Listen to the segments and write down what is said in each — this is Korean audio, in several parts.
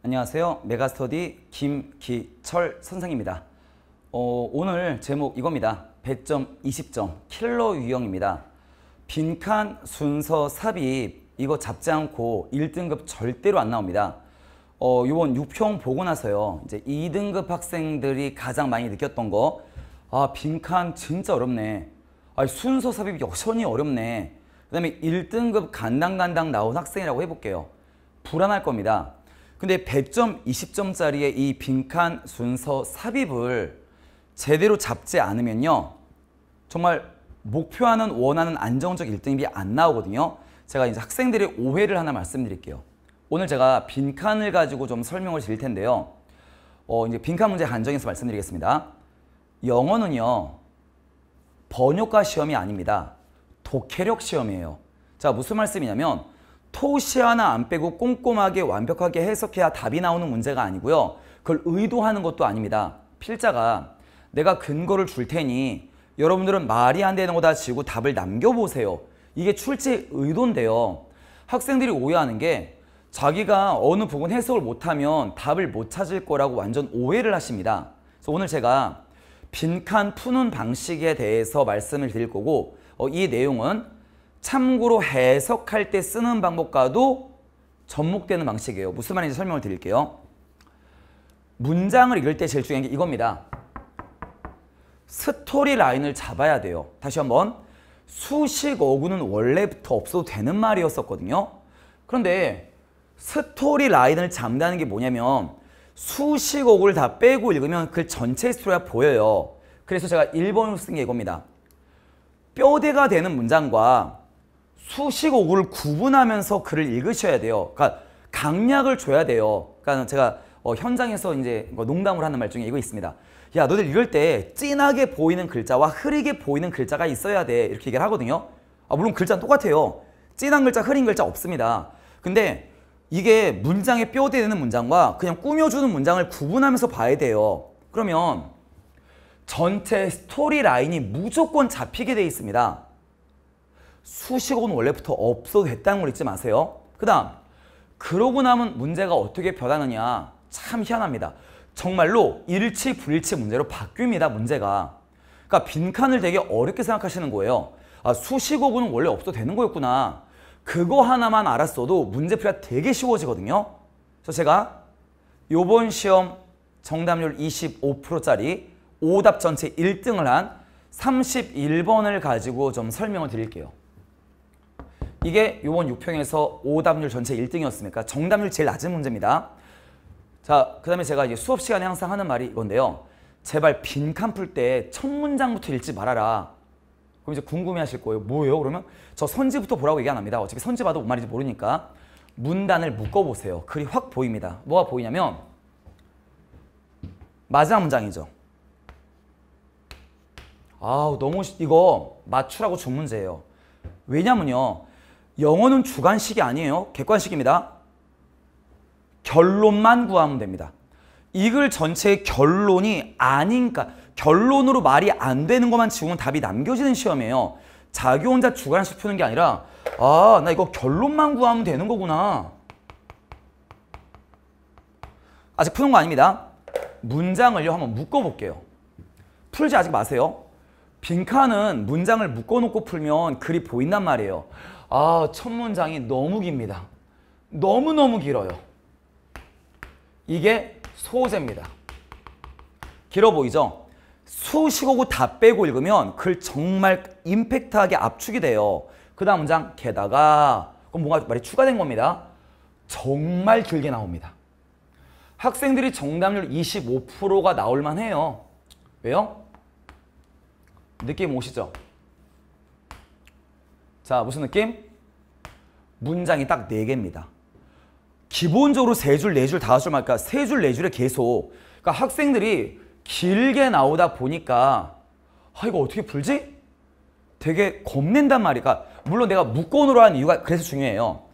안녕하세요. 메가스터디 김기철 선생입니다. 어, 오늘 제목 이겁니다. 1점 20점, 킬러 유형입니다. 빈칸 순서 삽입 이거 잡지 않고 1등급 절대로 안 나옵니다. 어, 요번 6평 보고 나서요. 이제 2등급 학생들이 가장 많이 느꼈던 거. 아, 빈칸 진짜 어렵네. 아, 순서 삽입 여전히 어렵네. 그 다음에 1등급 간당간당 나온 학생이라고 해볼게요. 불안할 겁니다. 근데 100점, 20점짜리의 이 빈칸 순서 삽입을 제대로 잡지 않으면요. 정말 목표하는 원하는 안정적 1등급이 안 나오거든요. 제가 이제 학생들의 오해를 하나 말씀드릴게요. 오늘 제가 빈칸을 가지고 좀 설명을 드릴 텐데요. 어, 이제 빈칸 문제 한정에서 말씀드리겠습니다. 영어는요. 번역과 시험이 아닙니다. 독해력 시험이에요. 자, 무슨 말씀이냐면 토시 하나 안 빼고 꼼꼼하게 완벽하게 해석해야 답이 나오는 문제가 아니고요. 그걸 의도하는 것도 아닙니다. 필자가 내가 근거를 줄 테니 여러분들은 말이 안 되는 거 다 지고 답을 남겨보세요. 이게 출제 의도인데요. 학생들이 오해하는 게 자기가 어느 부분 해석을 못하면 답을 못 찾을 거라고 완전 오해를 하십니다. 그래서 오늘 제가 빈칸 푸는 방식에 대해서 말씀을 드릴 거고 어, 이 내용은 참고로 해석할 때 쓰는 방법과도 접목되는 방식이에요. 무슨 말인지 설명을 드릴게요. 문장을 읽을 때 제일 중요한 게 이겁니다. 스토리 라인을 잡아야 돼요. 다시 한번 수식 어구는 원래부터 없어도 되는 말이었었거든요. 그런데 스토리 라인을 잡는다는 게 뭐냐면 수식 어구를 다 빼고 읽으면 그 전체 스토리가 보여요. 그래서 제가 1번으로 쓴 게 이겁니다. 뼈대가 되는 문장과 수식어구를 구분하면서 글을 읽으셔야 돼요. 그러니까 강약을 줘야 돼요. 그러니까 제가 어, 현장에서 이제 뭐 농담을 하는 말 중에 이거 있습니다. 야 너들 이럴 때 진하게 보이는 글자와 흐리게 보이는 글자가 있어야 돼 이렇게 얘기를 하거든요. 아, 물론 글자는 똑같아요. 진한 글자 흐린 글자 없습니다. 근데 이게 문장에 뼈대는 문장과 그냥 꾸며주는 문장을 구분하면서 봐야 돼요. 그러면 전체 스토리 라인이 무조건 잡히게 돼 있습니다. 수식어는 원래부터 없어도 됐다는 걸 잊지 마세요. 그 다음 그러고 나면 문제가 어떻게 변하느냐 참 희한합니다. 정말로 일치 불일치 문제로 바뀝니다. 문제가. 그러니까 빈칸을 되게 어렵게 생각하시는 거예요. 아, 수식어구는 원래 없어도 되는 거였구나. 그거 하나만 알았어도 문제풀이가 되게 쉬워지거든요. 그래서 제가 요번 시험 정답률 25%짜리 오답 전체 1등을 한 31번을 가지고 좀 설명을 드릴게요. 이게 요번 6평에서 오답률 전체 1등이었으니까 그러니까 정답률 제일 낮은 문제입니다. 자, 그 다음에 제가 이제 수업 시간에 항상 하는 말이 이건데요. 제발 빈칸 풀 때 첫 문장부터 읽지 말아라. 그럼 이제 궁금해하실 거예요. 뭐예요? 그러면 저 선지부터 보라고 얘기 안 합니다. 어차피 선지 봐도 뭔 말인지 모르니까 문단을 묶어보세요. 글이 확 보입니다. 뭐가 보이냐면 마지막 문장이죠. 아우 너무 이거 맞추라고 준 문제예요. 왜냐면요. 영어는 주관식이 아니에요. 객관식입니다. 결론만 구하면 됩니다. 이 글 전체의 결론이 아닌가 결론으로 말이 안 되는 것만 지우면 답이 남겨지는 시험이에요. 자기 혼자 주관식 푸는 게 아니라 아나 이거 결론만 구하면 되는 거구나. 아직 푸는 거 아닙니다. 문장을요 한번 묶어볼게요. 풀지 아직 마세요. 빈칸은 문장을 묶어놓고 풀면 글이 보인단 말이에요. 아, 첫 문장이 너무 깁니다. 너무너무 길어요. 이게 소재입니다. 길어 보이죠? 수식어구 다 빼고 읽으면 글 정말 임팩트하게 압축이 돼요. 그 다음 문장 게다가 그럼 뭔가 말이 추가된 겁니다. 정말 길게 나옵니다. 학생들이 정답률 25%가 나올 만해요. 왜요? 느낌 오시죠? 자, 무슨 느낌? 문장이 딱 4개입니다. 기본적으로 3줄, 4줄, 5줄 말까 3줄, 4줄에 계속 그러니까 학생들이 길게 나오다 보니까 아 이거 어떻게 풀지? 되게 겁낸단 말이야. 그러니까 물론 내가 묶어으라한 이유가 그래서 중요해요.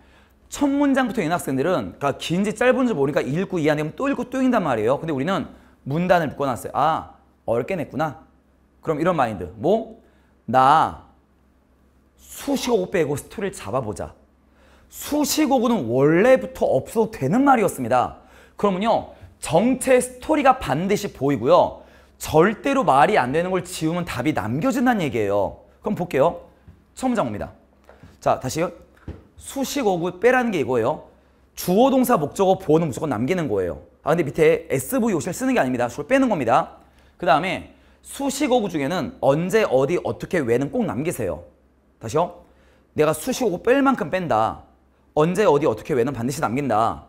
첫 문장부터 있는 학생들은 그러니까 긴지 짧은지 모르니까 읽고 이해 안 되면 뭐 또 읽고 또 읽는단 말이에요. 근데 우리는 문단을 묶어놨어요. 아, 어렵게 냈구나. 그럼 이런 마인드. 뭐? 나 수식어구 빼고 스토리를 잡아보자. 수식어구는 원래부터 없어도 되는 말이었습니다. 그러면요. 정체 스토리가 반드시 보이고요. 절대로 말이 안 되는 걸 지우면 답이 남겨진다는 얘기예요. 그럼 볼게요. 첫 문장입니다. 자, 다시요. 수식어구 빼라는 게 이거예요. 주어 동사 목적어 보호는 무조건 남기는 거예요. 아 근데 밑에 SV 요시를 쓰는 게 아닙니다. 주로 빼는 겁니다. 그 다음에 수식어구 중에는 언제 어디 어떻게 왜는 꼭 남기세요. 다시요. 내가 수시오고 뺄 만큼 뺀다. 언제 어디 어떻게 왜는 반드시 남긴다.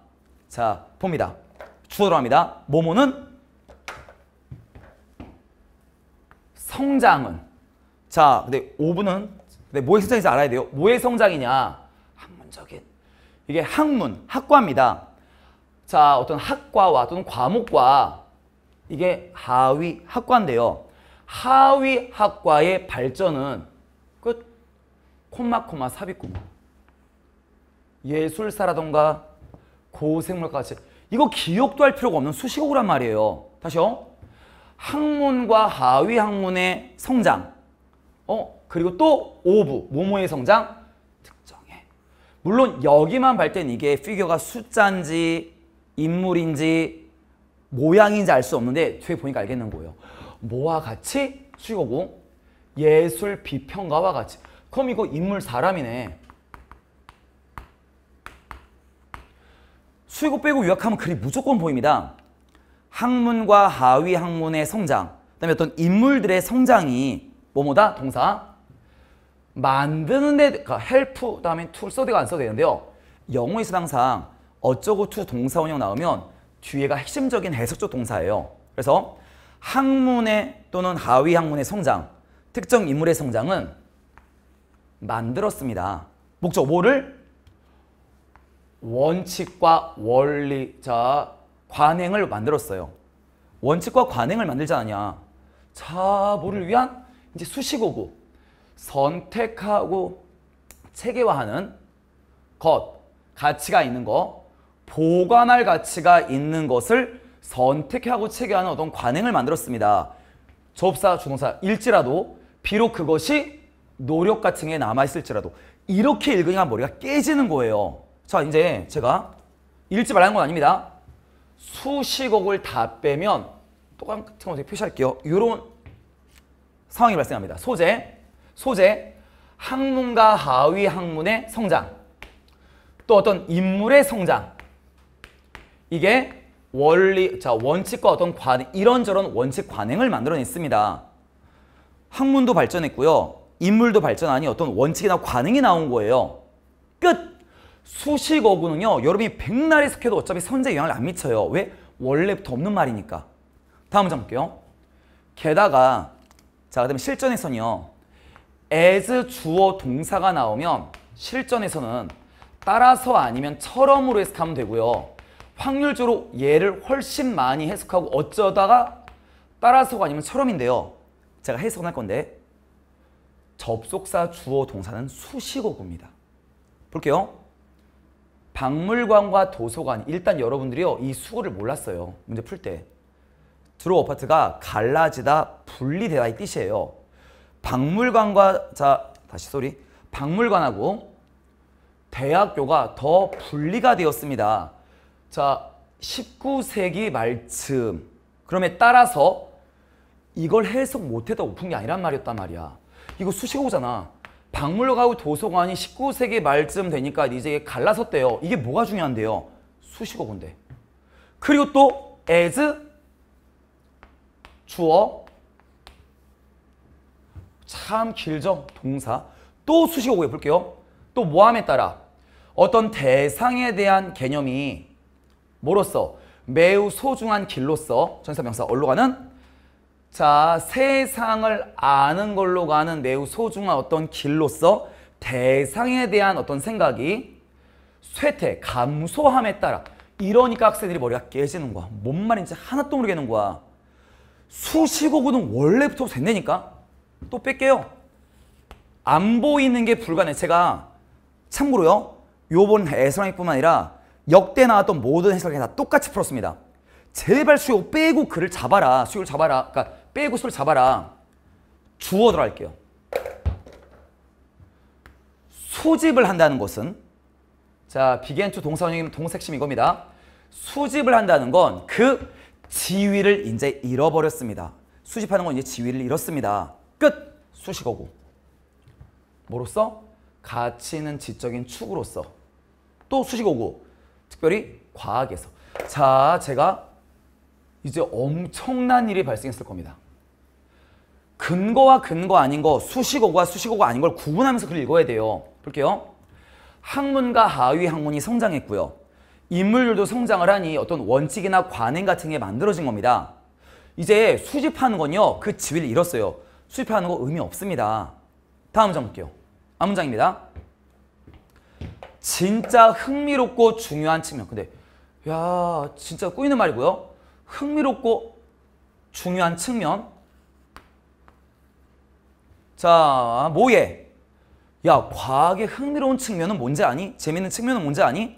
자, 봅니다. 주어 들어니다 모모는 성장은 자, 근데 5분은 근데 뭐의 성장인지 알아야 돼요. 뭐의 성장이냐? 학문적인 이게 학문, 학과입니다. 자, 어떤 학과와 또는 과목과 이게 하위 학과인데요. 하위 학과의 발전은 콤마 콤마 삽입구 예술사라던가 고생물까지 이거 기억도 할 필요가 없는 수식어란 말이에요 다시요 학문과 하위 학문의 성장 어 그리고 또 오부 모모의 성장 특정해 물론 여기만 볼땐 이게 피규어가 숫자인지 인물인지 모양인지 알 수 없는데 뒤에 보니까 알겠는 거예요 뭐와 같이 수식어고 예술 비평가와 같이 그럼 이거 인물 사람이네. 수이고 빼고 유약하면 글이 무조건 보입니다. 학문과 하위 학문의 성장, 그 다음에 어떤 인물들의 성장이 뭐뭐다? 동사 만드는 데, 그러니까 헬프 다음에 툴 써대가 안 써도 되는데요. 영어에서 항상 어쩌고 투 동사 원형 나오면 뒤에가 핵심적인 해석적 동사예요. 그래서 학문의 또는 하위 학문의 성장, 특정 인물의 성장은 만들었습니다. 목적 뭐를? 원칙과 원리, 자 관행을 만들었어요. 원칙과 관행을 만들지 않냐 자보를 위한 이제 수식어고 선택하고 체계화하는 것, 가치가 있는 거, 보관할 가치가 있는 것을 선택하고 체계하는 어떤 관행을 만들었습니다. 접사, 주동사 일지라도 비록 그것이 노력 같은 게 남아있을지라도 이렇게 읽으니까 머리가 깨지는 거예요. 자 이제 제가 읽지 말라는 건 아닙니다. 수식어를 다 빼면 똑같은 거 표시할게요. 이런 상황이 발생합니다. 소재, 소재, 학문과 하위 학문의 성장, 또 어떤 인물의 성장, 이게 원리, 자 원칙과 어떤 관, 이런저런 원칙 관행을 만들어냈습니다. 학문도 발전했고요. 인물도 발전 하니 어떤 원칙이나 관행이 나온 거예요. 끝! 수식어구는요. 여러분이 백날 익숙해도 어차피 선제 영향을 안 미쳐요. 왜? 원래부터 없는 말이니까. 다음 문장 볼게요. 게다가 자, 그다음에 실전에서는요. as 주어 동사가 나오면 실전에서는 따라서 아니면 처럼으로 해석하면 되고요. 확률적으로 얘를 훨씬 많이 해석하고 어쩌다가 따라서가 아니면 처럼인데요. 제가 해석을 할 건데 접속사 주어 동사는 수식어구입니다. 볼게요. 박물관과 도서관 일단 여러분들이요 이 수어를 몰랐어요. 문제 풀 때. 주로 어파트가 갈라지다 분리되다 이 뜻이에요. 박물관과 자 다시 소리 박물관하고 대학교가 더 분리가 되었습니다. 자 19세기 말쯤 그럼에 따라서 이걸 해석 못해도 오픈 게 아니란 말이었단 말이야. 이거 수시고잖아. 박물관 도서관이 19세기 말쯤 되니까 이제 갈라섰대요. 이게 뭐가 중요한데요? 수식어군데. 그리고 또 as 주어 참 길죠? 동사. 또 수식어고 해볼게요. 또 모함에 따라 어떤 대상에 대한 개념이 뭐로서 매우 소중한 길로서 전사명사 얼로 가는 자, 세상을 아는 걸로 가는 매우 소중한 어떤 길로서 대상에 대한 어떤 생각이 쇠퇴, 감소함에 따라 이러니까 학생들이 머리가 깨지는 거야. 뭔 말인지 하나도 모르겠는 거야. 수시고구는 원래부터 됐다니까? 또 뺄게요. 안 보이는 게불가능 제가 참고로요. 요번 해설학뿐만 아니라 역대 나왔던 모든 해설학다 똑같이 풀었습니다. 제발 수요 빼고 그를 잡아라. 수요를 잡아라. 그러니까 빼고 수를 잡아라. 주어로 할게요. 수집을 한다는 것은 자 비겐투 동사원형이면 동색심 이겁니다. 수집을 한다는 건 그 지위를 이제 잃어버렸습니다. 수집하는 건 이제 지위를 잃었습니다. 끝! 수식어고. 뭐로써? 가치 있는 지적인 축으로서. 또 수식어고. 특별히 과학에서. 자, 제가 이제 엄청난 일이 발생했을 겁니다. 근거와 근거 아닌 거, 수식어와 수식어가 아닌 걸 구분하면서 글을 읽어야 돼요. 볼게요. 학문과 하위 학문이 성장했고요. 인물들도 성장을 하니 어떤 원칙이나 관행 같은 게 만들어진 겁니다. 이제 수집하는 건요. 그 지위를 잃었어요. 수집하는 거 의미 없습니다. 다음 장 볼게요. 아 문장입니다. 진짜 흥미롭고 중요한 측면. 근데 야 진짜 꼬이는 말이고요. 흥미롭고 중요한 측면 자뭐예야 과학의 흥미로운 측면은 뭔지 아니? 재밌는 측면은 뭔지 아니?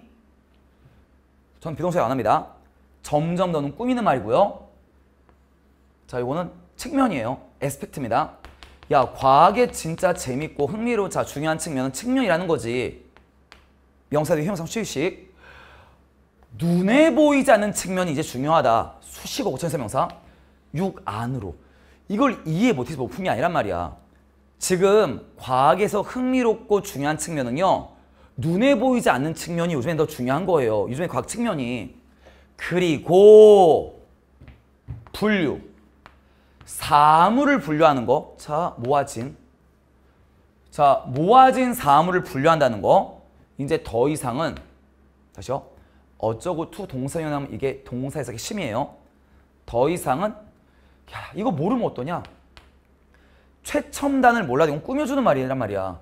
전 비동사에 안 합니다. 점점 더는 꾸미는 말이고요. 자 이거는 측면이에요. 에스펙트입니다. 야 과학의 진짜 재밌고 흥미로운 자 중요한 측면은 측면이라는 거지. 명사 뒤형상수식 눈에 보이지 않는 측면이 이제 중요하다. 수식어 5천세 명사 6 안으로. 이걸 이해 못해서 모품이 뭐 아니란 말이야. 지금 과학에서 흥미롭고 중요한 측면은요. 눈에 보이지 않는 측면이 요즘엔 더 중요한 거예요. 요즘에 과학 측면이. 그리고 분류. 사물을 분류하는 거. 자, 모아진. 자, 모아진 사물을 분류한다는 거. 이제 더 이상은 다시요. 어쩌고 투 동사형 하면 이게 동사 에서의 심이에요. 더 이상은 야 이거 모르면 어떠냐? 최첨단을 몰라도 이건 꾸며주는 말이란 말이야.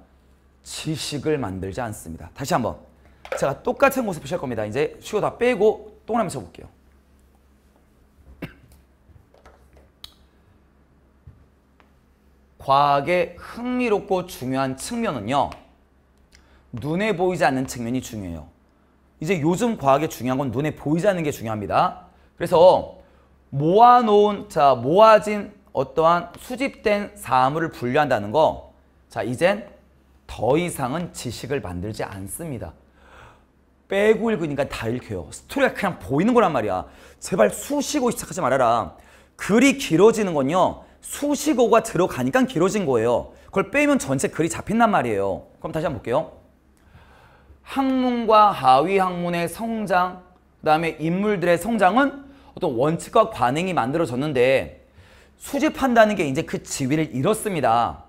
지식을 만들지 않습니다. 다시 한번 제가 똑같은 모습 칠 겁니다. 이제 쉬고 다 빼고 동그라미 쳐볼게요. 과학의 흥미롭고 중요한 측면은요. 눈에 보이지 않는 측면이 중요해요. 이제 요즘 과학의 중요한 건 눈에 보이지 않는 게 중요합니다. 그래서 모아놓은, 자, 모아진 어떠한 수집된 사물을 분류한다는 거, 자, 이젠 더 이상은 지식을 만들지 않습니다. 빼고 읽으니까 다 읽혀요. 스토리가 그냥 보이는 거란 말이야. 제발 수식어 시작하지 말아라. 글이 길어지는 건요. 수식어가 들어가니까 길어진 거예요. 그걸 빼면 전체 글이 잡힌단 말이에요. 그럼 다시 한번 볼게요. 학문과 하위 학문의 성장, 그 다음에 인물들의 성장은 어떤 원칙과 관행이 만들어졌는데 수집한다는 게 이제 그 지위를 잃었습니다.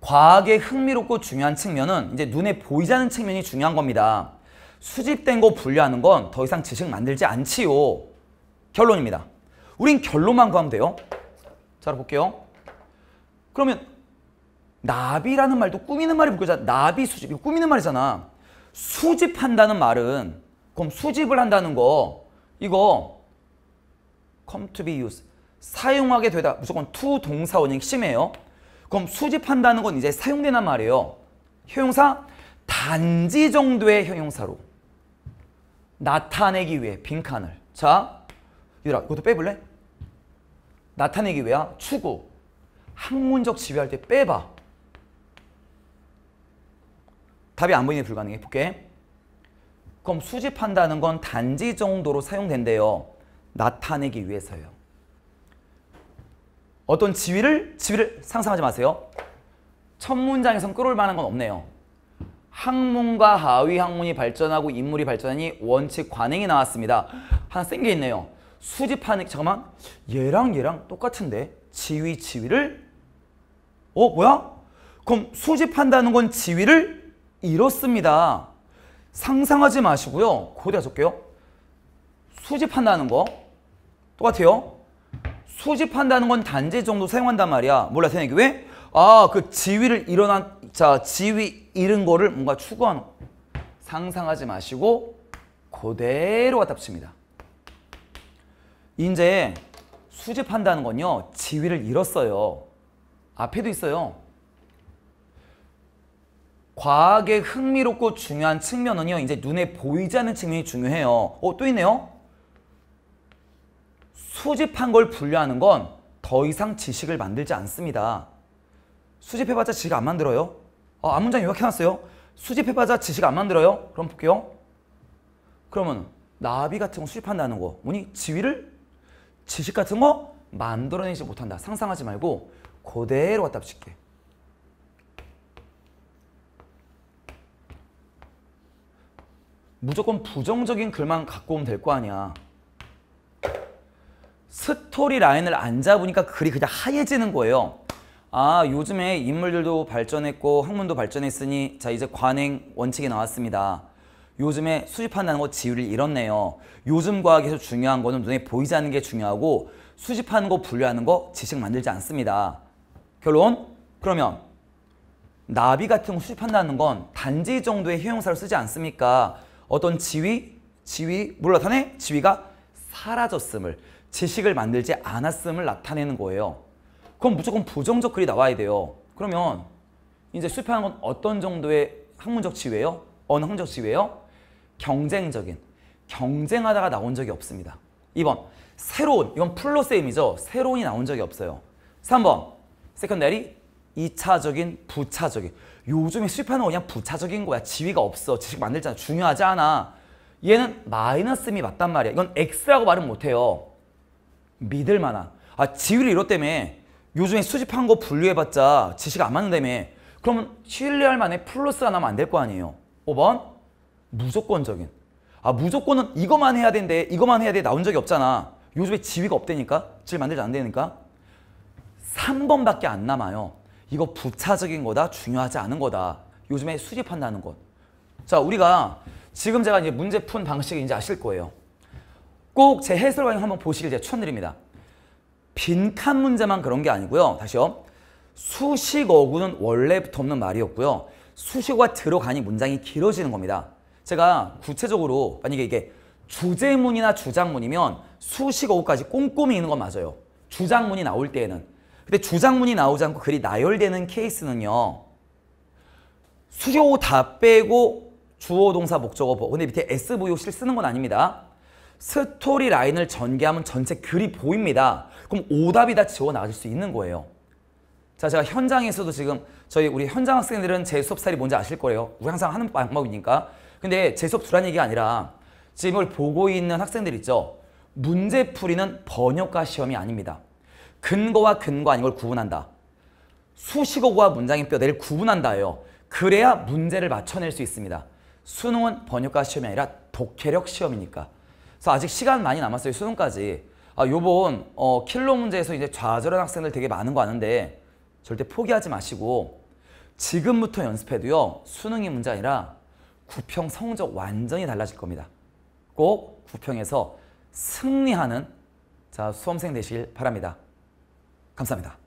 과학의 흥미롭고 중요한 측면은 이제 눈에 보이지 않는 측면이 중요한 겁니다. 수집된 거 분류하는 건 더 이상 지식 만들지 않지요. 결론입니다. 우린 결론만 구하면 돼요. 자, 볼게요. 그러면 나비라는 말도 꾸미는 말이 묶여자 나비 수집, 이 꾸미는 말이잖아. 수집한다는 말은 그럼 수집을 한다는 거 이거 come to be used 사용하게 되다 무조건 to 동사 원형 심이요 그럼 수집한다는 건 이제 사용되는 말이에요. 형용사 단지 정도의 형용사로 나타내기 위해 빈칸을 자얘들 이것도 빼볼래? 나타내기 위해 추구 학문적 지배할 때 빼봐 답이 안 보이니 불가능해. 볼게. 그럼 수집한다는 건 단지 정도로 사용된대요. 나타내기 위해서요. 어떤 지위를 지위를 상상하지 마세요. 첫 문장에선 끌어올 만한 건 없네요. 학문과 하위 학문이 발전하고 인물이 발전하니 원칙 관행이 나왔습니다. 하나 센게 있네요. 수집하는 잠깐만 얘랑 얘랑 똑같은데 지위 지위를 어 뭐야? 그럼 수집한다는 건 지위를 이렇습니다. 상상하지 마시고요. 고대가 적게요. 수집한다는 거 똑같아요. 수집한다는 건 단지 정도 사용한단 말이야. 몰라 생각이 왜? 아, 그 지위를 일어난 자, 지위 잃은 거를 뭔가 추구하는 상상하지 마시고 그대로 갖다 붙입니다. 이제 수집한다는 건요. 지위를 잃었어요. 앞에도 있어요. 과학의 흥미롭고 중요한 측면은요. 이제 눈에 보이지 않는 측면이 중요해요. 어, 또 있네요. 수집한 걸 분류하는 건 더 이상 지식을 만들지 않습니다. 수집해봤자 지식 안 만들어요. 어, 아, 문장 요약해놨어요. 수집해봤자 지식 안 만들어요. 그럼 볼게요. 그러면 나비 같은 거 수집한다는 거 뭐니? 지위를? 지식 같은 거 만들어내지 못한다. 상상하지 말고 그대로 갖다 붙일게. 무조건 부정적인 글만 갖고 오면 될 거 아니야. 스토리 라인을 안 잡으니까 글이 그냥 하얘지는 거예요. 아 요즘에 인물들도 발전했고 학문도 발전했으니 자 이제 관행 원칙이 나왔습니다. 요즘에 수집한다는 거 지위를 잃었네요. 요즘 과학에서 중요한 거는 눈에 보이지 않는 게 중요하고 수집하는 거 분류하는 거 지식 만들지 않습니다. 결론? 그러면 나비 같은 거 수집한다는 건 단지 정도의 형용사를 쓰지 않습니까? 어떤 지위, 지위, 물러타네 지위가 사라졌음을, 지식을 만들지 않았음을 나타내는 거예요. 그럼 무조건 부정적 글이 나와야 돼요. 그러면 이제 수표한 건 어떤 정도의 학문적 지위예요? 어느 학문적 지위예요? 경쟁적인, 경쟁하다가 나온 적이 없습니다. 2번, 새로운, 이건 플러스임이죠. 새로운이 나온 적이 없어요. 3번, 세컨데리, 2차적인, 부차적인. 요즘에 수입하는 거 그냥 부차적인 거야. 지위가 없어. 지식 만들잖아. 중요하지 않아. 얘는 마이너스미 맞단 말이야. 이건 X라고 말은 못해요. 믿을 만한. 아 지위를 잃었다며 요즘에 수집한 거 분류해봤자 지식 안 맞는다며. 그러면 신뢰할 만의 플러스가 나면 안 될 거 아니에요. 5번 무조건적인. 아 무조건은 이것만 해야 된대. 이것만 해야 돼. 나온 적이 없잖아. 요즘에 지위가 없다니까 지위 만들지 안 되니까. 3번밖에 안 남아요. 이거 부차적인 거다 중요하지 않은 거다 요즘에 수집한다는 것자 우리가 지금 제가 이제 문제 푼 방식이 이제 아실 거예요 꼭 제 해설 강의 한번 보시길 제가 추천드립니다 빈칸 문제만 그런 게 아니고요 다시요 수식어구는 원래부터 없는 말이었고요 수식어가 들어가니 문장이 길어지는 겁니다 제가 구체적으로 만약에 이게 주제문이나 주장문이면 수식어구까지 꼼꼼히 있는 건 맞아요 주장문이 나올 때에는 근데 주장문이 나오지 않고 글이 나열되는 케이스는요. 수요 다 빼고 주어 동사 목적어 보. 근데 밑에 s v o 를 쓰는 건 아닙니다. 스토리 라인을 전개하면 전체 글이 보입니다. 그럼 오답이 다 지워 나갈 수 있는 거예요. 자, 제가 현장에서도 지금 저희 우리 현장 학생들은 제 수업 스타일이 뭔지 아실 거예요. 우리 항상 하는 방법이니까. 근데 제 수업 두란 얘기가 아니라 지금 이걸 보고 있는 학생들 있죠. 문제풀이는 번역가 시험이 아닙니다. 근거와 근거 아닌 걸 구분한다. 수식어와 문장의 뼈대를 구분한다요 그래야 문제를 맞춰낼 수 있습니다. 수능은 번역가 시험이 아니라 독해력 시험이니까. 그래서 아직 시간 많이 남았어요. 수능까지. 아, 요번 어, 킬로 문제에서 이제 좌절한 학생들 되게 많은 거 아는데 절대 포기하지 마시고 지금부터 연습해도요. 수능이 문제 아니라 구평 성적 완전히 달라질 겁니다. 꼭 구평에서 승리하는 자 수험생 되시길 바랍니다. 감사합니다.